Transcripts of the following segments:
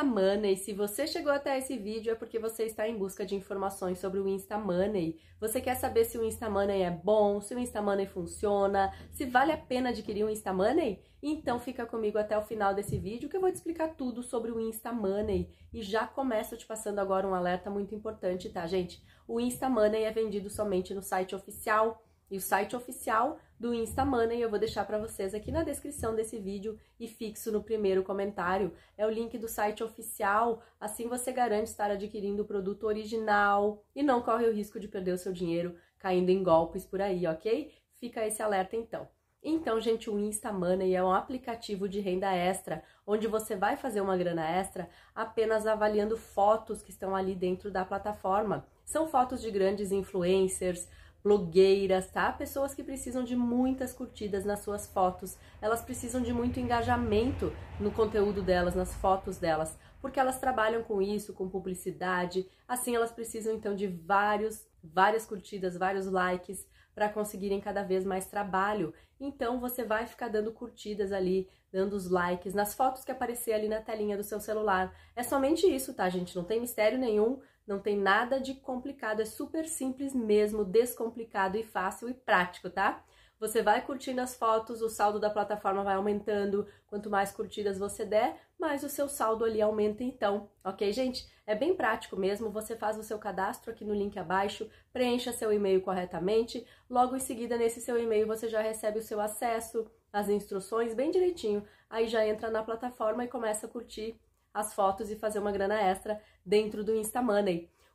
Insta Money. Se você chegou até esse vídeo é porque você está em busca de informações sobre o Insta Money. Você quer saber se o Insta Money é bom, se o Insta Money funciona, se vale a pena adquirir um Insta Money? Então fica comigo até o final desse vídeo que eu vou te explicar tudo sobre o Insta Money e já começo te passando agora um alerta muito importante, tá, gente? O Insta Money é vendido somente no site oficial e o site oficial do InstaMoney, eu vou deixar para vocês aqui na descrição desse vídeo e fixo no primeiro comentário. É o link do site oficial, assim você garante estar adquirindo o produto original e não corre o risco de perder o seu dinheiro caindo em golpes por aí, ok? Fica esse alerta então. Então, gente, o InstaMoney é um aplicativo de renda extra, onde você vai fazer uma grana extra apenas avaliando fotos que estão ali dentro da plataforma. São fotos de grandes influencers, blogueiras, tá? Pessoas que precisam de muitas curtidas nas suas fotos. Elas precisam de muito engajamento no conteúdo delas, nas fotos delas, porque elas trabalham com isso, com publicidade. Assim, elas precisam então de vários, várias curtidas, vários likes para conseguirem cada vez mais trabalho. Então você vai ficar dando curtidas ali, dando os likes nas fotos que aparecer ali na telinha do seu celular. É somente isso, tá, gente? Não tem mistério nenhum, não tem nada de complicado, é super simples mesmo, descomplicado e fácil e prático, tá? Você vai curtindo as fotos, o saldo da plataforma vai aumentando. Quanto mais curtidas você der, mais o seu saldo ali aumenta então, ok, gente? É bem prático mesmo, você faz o seu cadastro aqui no link abaixo, preencha seu e-mail corretamente, logo em seguida nesse seu e-mail você já recebe o seu acesso, as instruções bem direitinho, aí já entra na plataforma e começa a curtir as fotos e fazer uma grana extra dentro do Insta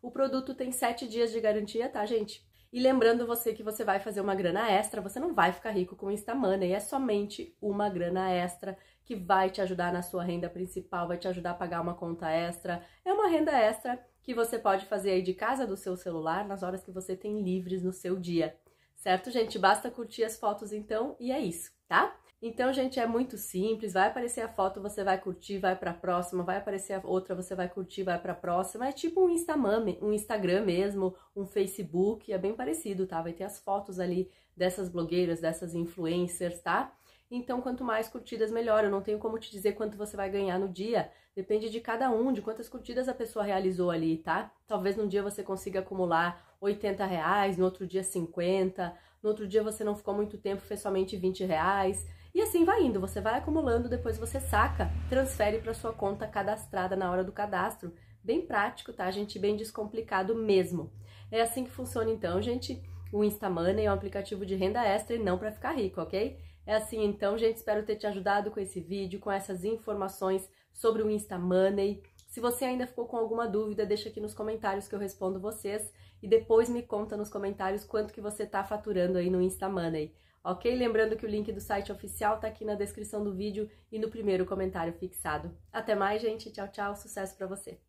O produto tem 7 dias de garantia, tá, gente? E lembrando você que você vai fazer uma grana extra, você não vai ficar rico com Insta Money, é somente uma grana extra que vai te ajudar na sua renda principal, vai te ajudar a pagar uma conta extra. É uma renda extra que você pode fazer aí de casa do seu celular nas horas que você tem livres no seu dia. Certo, gente? Basta curtir as fotos então e é isso, tá? Então, gente, é muito simples. Vai aparecer a foto, você vai curtir, vai para a próxima. Vai aparecer a outra, você vai curtir, vai para a próxima. É tipo um Instagram, um Instagram mesmo, um Facebook, é bem parecido, tá? Vai ter as fotos ali dessas blogueiras, dessas influencers, tá? Então, quanto mais curtidas, melhor. Eu não tenho como te dizer quanto você vai ganhar no dia. Depende de cada um, de quantas curtidas a pessoa realizou ali, tá? Talvez num dia você consiga acumular 80 reais, no outro dia 50, no outro dia você não ficou muito tempo, fez somente 20 reais. E assim vai indo, você vai acumulando, depois você saca, transfere para sua conta cadastrada na hora do cadastro. Bem prático, tá, gente? Bem descomplicado mesmo. É assim que funciona então, gente. O InstaMoney é um aplicativo de renda extra e não para ficar rico, ok? É assim então, gente. Espero ter te ajudado com esse vídeo, com essas informações sobre o InstaMoney. Se você ainda ficou com alguma dúvida, deixa aqui nos comentários que eu respondo vocês e depois me conta nos comentários quanto que você está faturando aí no InstaMoney ok? Lembrando que o link do site oficial está aqui na descrição do vídeo e no primeiro comentário fixado. Até mais, gente. Tchau, tchau. Sucesso para você.